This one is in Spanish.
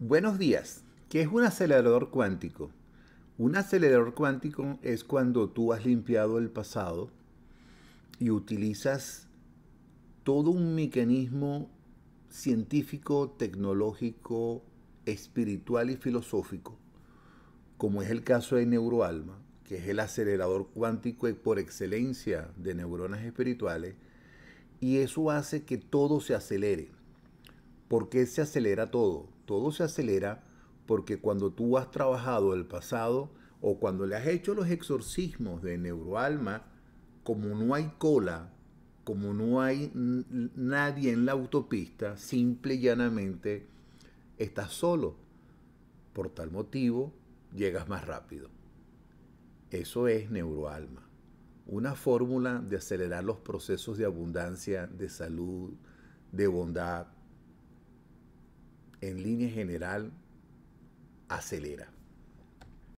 Buenos días. ¿Qué es un acelerador cuántico? Un acelerador cuántico es cuando tú has limpiado el pasado y utilizas todo un mecanismo científico, tecnológico, espiritual y filosófico, como es el caso de Neuroalma, que es el acelerador cuántico por excelencia de neuronas espirituales, y eso hace que todo se acelere, ¿Por qué se acelera todo? Todo se acelera porque cuando tú has trabajado el pasado o cuando le has hecho los exorcismos de neuroalma, como no hay cola, como no hay nadie en la autopista, simple y llanamente estás solo. Por tal motivo, llegas más rápido. Eso es neuroalma. Una fórmula de acelerar los procesos de abundancia, de salud, de bondad, en línea general acelera.